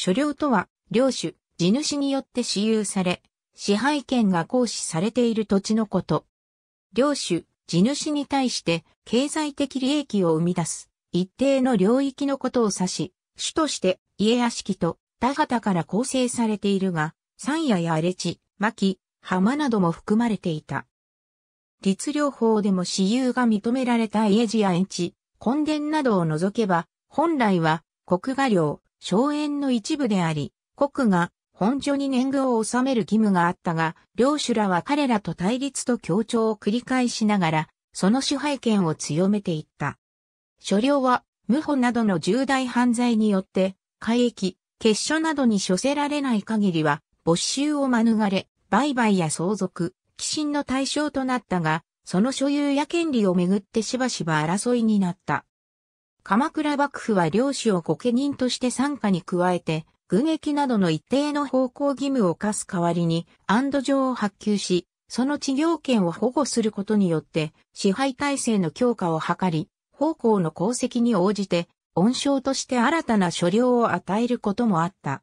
所領とは、領主、地主によって私有され、支配権が行使されている土地のこと。領主、地主に対して経済的利益を生み出す一定の領域のことを指し、主として家屋敷と田畑から構成されているが、山野や荒れ地、牧、浜なども含まれていた。律令法でも私有が認められた家地や園地、根殿などを除けば、本来は国画領、荘園の一部であり、国が本所に年貢を納める義務があったが、領主らは彼らと対立と協調を繰り返しながら、その支配権を強めていった。所領は、無法などの重大犯罪によって、海域、結所などに処せられない限りは、没収を免れ、売買や相続、寄進の対象となったが、その所有や権利をめぐってしばしば争いになった。鎌倉幕府は領主を御家人として参加に加えて、軍役などの一定の方向義務を課す代わりに、安堵状を発給し、その治療権を保護することによって、支配体制の強化を図り、奉公の功績に応じて、恩賞として新たな所領を与えることもあった。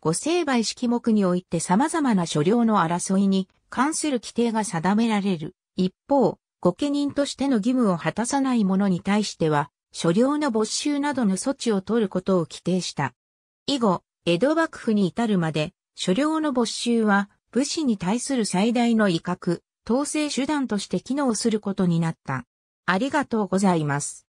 御成敗式目において様々な所領の争いに関する規定が定められる。一方、御家人としての義務を果たさない者に対しては、所領の没収などの措置を取ることを規定した。以後、江戸幕府に至るまで、所領の没収は、武士に対する最大の威嚇、統制手段として機能することになった。ありがとうございます。